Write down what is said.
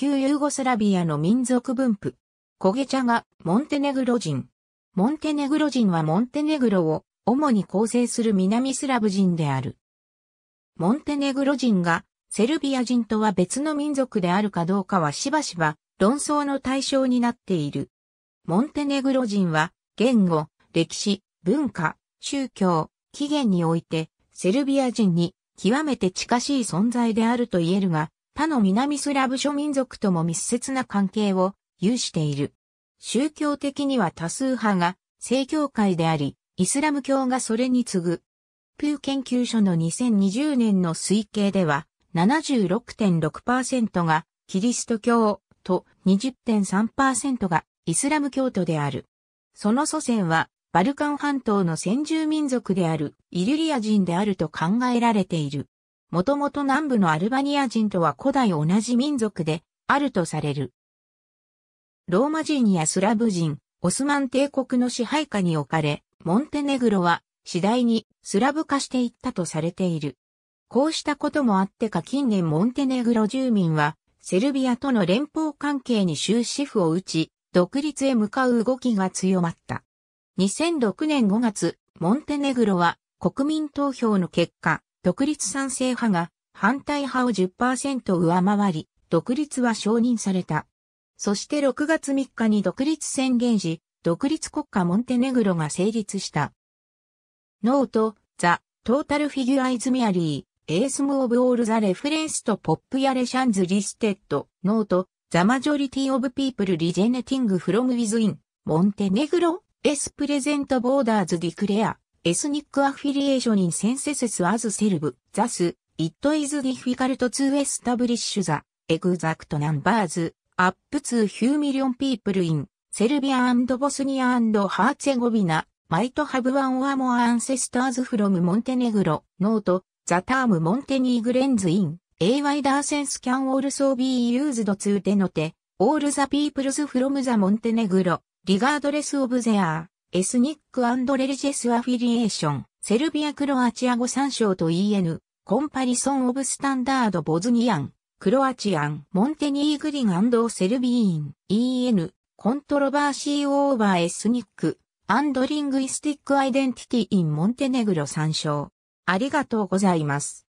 旧ユーゴスラビアの民族分布。焦げ茶がモンテネグロ人。モンテネグロ人はモンテネグロを主に構成する南スラブ人である。モンテネグロ人がセルビア人とは別の民族であるかどうかはしばしば論争の対象になっている。モンテネグロ人は言語、歴史、文化、宗教、起源においてセルビア人に極めて近しい存在であると言えるが、他の南スラブ諸民族とも密接な関係を有している。宗教的には多数派が正教会であり、イスラム教がそれに次ぐ。プー研究所の2020年の推計では76.6%がキリスト教と20.3%がイスラム教徒である。その祖先はバルカン半島の先住民族であるイリュリア人であると考えられている。もともと南部のアルバニア人とは古代同じ民族であるとされる。ローマ人やスラブ人、オスマン帝国の支配下に置かれ、モンテネグロは次第にスラブ化していったとされている。こうしたこともあってか近年モンテネグロ住民はセルビアとの連邦関係に終止符を打ち、独立へ向かう動きが強まった。2006年5月、モンテネグロは国民投票の結果、独立賛成派が反対派を10%上回り、独立は承認された。そして6月3日に独立宣言時、独立国家モンテネグロが成立した。ノート、ザ・トータルフィギュアイズミアリー、エースムオブオールザレフレンスとポップやレシャンズリステッド、ノート、ザ・マジョリティオブピープルリジェネティングフロムウィズイン、モンテネグロ、エスプレゼントボーダーズディクレア、エスニックアフィリエーションインセンセセスアズセルブ、ザス、イットイズディフィカルトツーエスタブリッシュザ、エグザクトナンバーズ、アップツーヒューミリオンピープルイン、セルビアボスニアハーツェゴビナ、マイトハブワンオアモアアンセスターズフロムモンテネグロ、ノート、ザタームモンテニーグレンズイン、A wider sense can a l ー o ー e used t テ denote all the peoples from the m o n t e n エスニックレリジェスアフィリエーション、セルビア・クロアチア語参照と EN、コンパリソン・オブ・スタンダード・ボズニアン、クロアチアン、モンテニーグリンセルビーン、EN、コントロバーシー・オーバー・エスニック、アンドリングイスティック・アイデンティティ・イン・モンテネグロ参照。ありがとうございます。